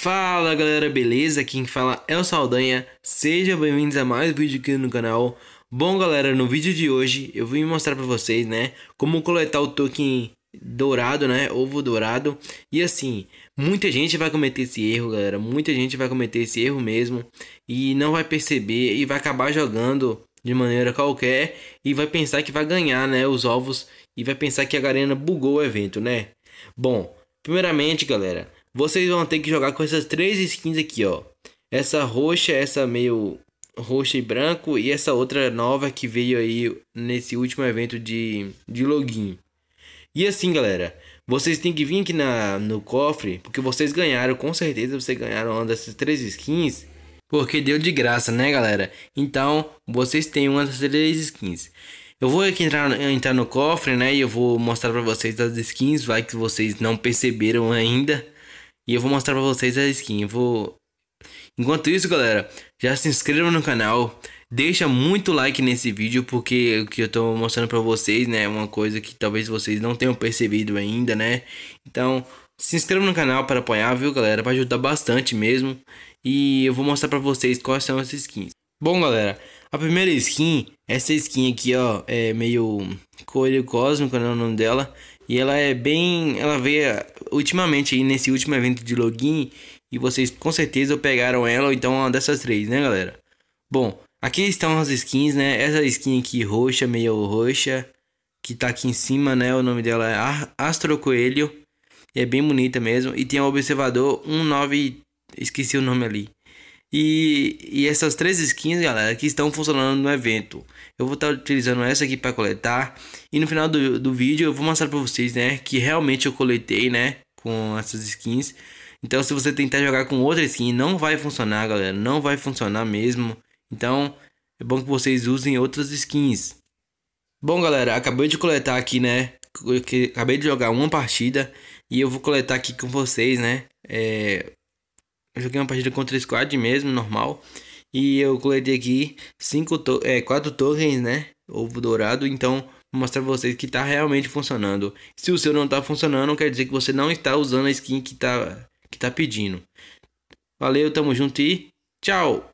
Fala galera, beleza? Quem fala é o Saldanha, sejam bem-vindos a mais um vídeo aqui no canal. Bom galera, no vídeo de hoje eu vim mostrar pra vocês, né, como coletar o token dourado, né, ovo dourado. E assim, muita gente vai cometer esse erro galera, muita gente vai cometer esse erro mesmo e não vai perceber e vai acabar jogando de maneira qualquer e vai pensar que vai ganhar, né, os ovos e vai pensar que a arena bugou o evento, né. Bom, primeiramente galera... Vocês vão ter que jogar com essas três skins aqui, ó. Essa roxa, essa meio roxa e branco e essa outra nova que veio aí nesse último evento de, de login. E assim, galera, vocês têm que vir aqui na, no cofre, porque vocês ganharam, com certeza vocês ganharam uma dessas três skins. Porque deu de graça, né, galera? Então, vocês têm uma das três skins. Eu vou aqui entrar, entrar no cofre, né? E eu vou mostrar pra vocês as skins, vai que vocês não perceberam ainda. E eu vou mostrar pra vocês a skin. Eu vou. Enquanto isso, galera, já se inscreva no canal. Deixa muito like nesse vídeo, porque o que eu tô mostrando pra vocês, né? É uma coisa que talvez vocês não tenham percebido ainda, né? Então, se inscreva no canal para apoiar, viu, galera? Vai ajudar bastante mesmo. E eu vou mostrar pra vocês quais são essas skins. Bom, galera, a primeira skin, essa skin aqui, ó, é meio coelho cósmico, né, o nome dela. E ela é bem. Ela veio ultimamente aí nesse último evento de login. E vocês com certeza pegaram ela ou então uma dessas três, né, galera? Bom, aqui estão as skins, né? Essa skin aqui roxa, meio roxa. Que tá aqui em cima, né? O nome dela é Astro Coelho. E é bem bonita mesmo. E tem o um observador 19. Esqueci o nome ali. E, e essas três skins, galera, que estão funcionando no evento. Eu vou estar tá utilizando essa aqui para coletar. E no final do, do vídeo eu vou mostrar para vocês, né? Que realmente eu coletei, né? Com essas skins. Então se você tentar jogar com outra skin, não vai funcionar, galera. Não vai funcionar mesmo. Então é bom que vocês usem outras skins. Bom, galera, acabei de coletar aqui, né? acabei de jogar uma partida. E eu vou coletar aqui com vocês, né? É, eu joguei uma partida contra o squad mesmo, normal. E eu coletei aqui cinco to é, quatro tokens, né? Ovo dourado. Então, vou mostrar pra vocês que tá realmente funcionando. Se o seu não tá funcionando, quer dizer que você não está usando a skin que tá, que tá pedindo. Valeu, tamo junto e tchau!